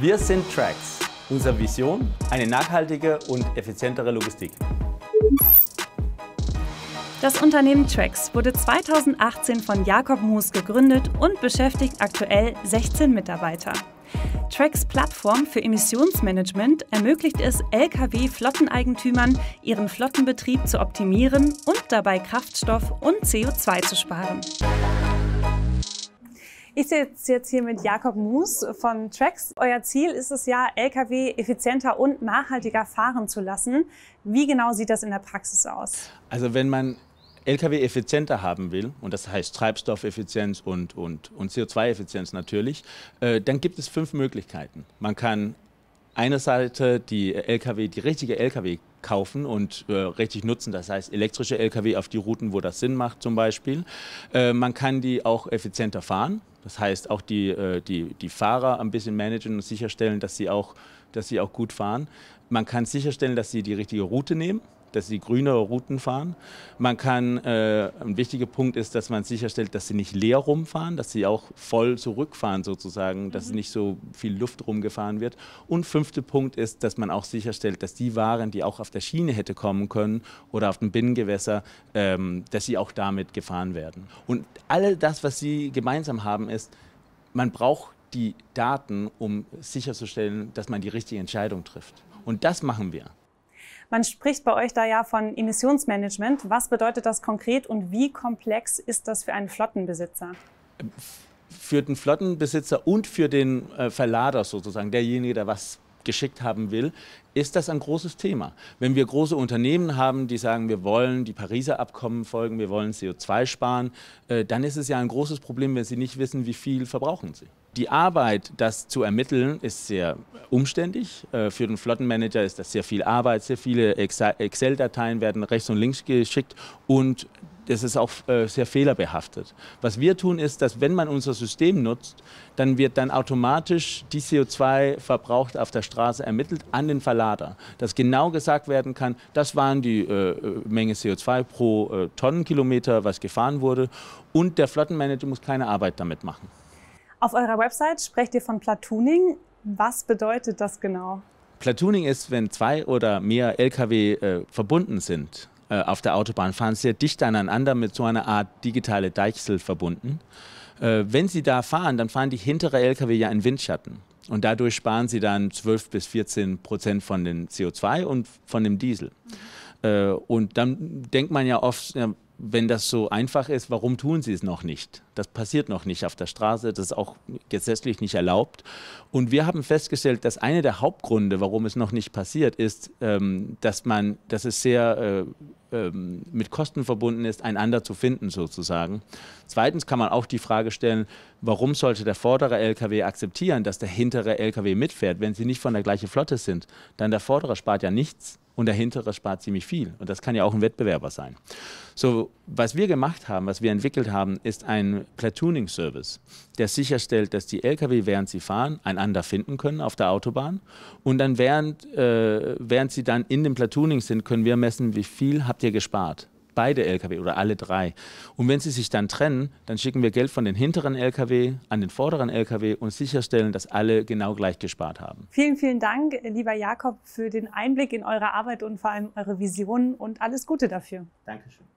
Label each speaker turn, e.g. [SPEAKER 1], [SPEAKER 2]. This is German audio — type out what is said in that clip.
[SPEAKER 1] Wir sind Trax. Unsere Vision? Eine nachhaltige und effizientere Logistik.
[SPEAKER 2] Das Unternehmen Trax wurde 2018 von Jakob Moos gegründet und beschäftigt aktuell 16 Mitarbeiter. Trax Plattform für Emissionsmanagement ermöglicht es Lkw-Flotteneigentümern, ihren Flottenbetrieb zu optimieren und dabei Kraftstoff und CO2 zu sparen. Ich sitze jetzt hier mit Jakob Moos von Trax. Euer Ziel ist es ja, Lkw effizienter und nachhaltiger fahren zu lassen. Wie genau sieht das in der Praxis aus?
[SPEAKER 1] Also wenn man Lkw effizienter haben will, und das heißt Treibstoffeffizienz und, und, und CO2-Effizienz natürlich, äh, dann gibt es fünf Möglichkeiten. Man kann einer Seite die LKW, die richtige LKW kaufen und äh, richtig nutzen, das heißt elektrische LKW auf die Routen, wo das Sinn macht zum Beispiel. Äh, man kann die auch effizienter fahren, das heißt auch die, äh, die, die Fahrer ein bisschen managen und sicherstellen, dass sie auch, dass sie auch gut fahren. Man kann sicherstellen, dass sie die richtige Route nehmen dass sie grünere Routen fahren. Man kann, äh, ein wichtiger Punkt ist, dass man sicherstellt, dass sie nicht leer rumfahren, dass sie auch voll zurückfahren sozusagen, dass mhm. nicht so viel Luft rumgefahren wird. Und fünfter Punkt ist, dass man auch sicherstellt, dass die Waren, die auch auf der Schiene hätte kommen können oder auf dem Binnengewässer, ähm, dass sie auch damit gefahren werden. Und all das, was sie gemeinsam haben, ist, man braucht die Daten, um sicherzustellen, dass man die richtige Entscheidung trifft. Und das machen wir.
[SPEAKER 2] Man spricht bei euch da ja von Emissionsmanagement. Was bedeutet das konkret und wie komplex ist das für einen Flottenbesitzer?
[SPEAKER 1] Für den Flottenbesitzer und für den äh, Verlader sozusagen, derjenige, der was geschickt haben will, ist das ein großes Thema. Wenn wir große Unternehmen haben, die sagen, wir wollen die Pariser Abkommen folgen, wir wollen CO2 sparen, äh, dann ist es ja ein großes Problem, wenn sie nicht wissen, wie viel verbrauchen sie. Die Arbeit, das zu ermitteln, ist sehr umständlich. Äh, für den Flottenmanager ist das sehr viel Arbeit, sehr viele Excel-Dateien werden rechts und links geschickt und das ist auch äh, sehr fehlerbehaftet. Was wir tun ist, dass wenn man unser System nutzt, dann wird dann automatisch die CO2 verbraucht auf der Straße ermittelt an den Verlader. Dass genau gesagt werden kann, das waren die äh, äh Menge CO2 pro äh, Tonnenkilometer, was gefahren wurde. Und der Flottenmanager muss keine Arbeit damit machen.
[SPEAKER 2] Auf eurer Website sprecht ihr von Platooning. Was bedeutet das genau?
[SPEAKER 1] Platooning ist, wenn zwei oder mehr Lkw äh, verbunden sind äh, auf der Autobahn fahren, sehr dicht aneinander mit so einer Art digitale Deichsel verbunden. Äh, wenn Sie da fahren, dann fahren die hintere Lkw ja in Windschatten. Und dadurch sparen Sie dann 12 bis 14 Prozent von dem CO2 und von dem Diesel. Mhm. Äh, und dann denkt man ja oft, ja, wenn das so einfach ist, warum tun sie es noch nicht? Das passiert noch nicht auf der Straße, das ist auch gesetzlich nicht erlaubt. Und wir haben festgestellt, dass einer der Hauptgründe, warum es noch nicht passiert, ist, ähm, dass man, dass es sehr äh, ähm, mit Kosten verbunden ist, einander zu finden sozusagen. Zweitens kann man auch die Frage stellen, warum sollte der vordere LKW akzeptieren, dass der hintere LKW mitfährt, wenn sie nicht von der gleichen Flotte sind? Dann der vordere spart ja nichts und der hintere spart ziemlich viel. Und das kann ja auch ein Wettbewerber sein. So, was wir gemacht haben, was wir entwickelt haben, ist ein Platooning-Service, der sicherstellt, dass die Lkw, während sie fahren, einander finden können auf der Autobahn. Und dann, während, äh, während sie dann in dem Platooning sind, können wir messen, wie viel habt ihr gespart beide Lkw oder alle drei. Und wenn sie sich dann trennen, dann schicken wir Geld von den hinteren Lkw an den vorderen Lkw und sicherstellen, dass alle genau gleich gespart haben.
[SPEAKER 2] Vielen, vielen Dank, lieber Jakob, für den Einblick in eure Arbeit und vor allem eure Visionen und alles Gute dafür. Dankeschön.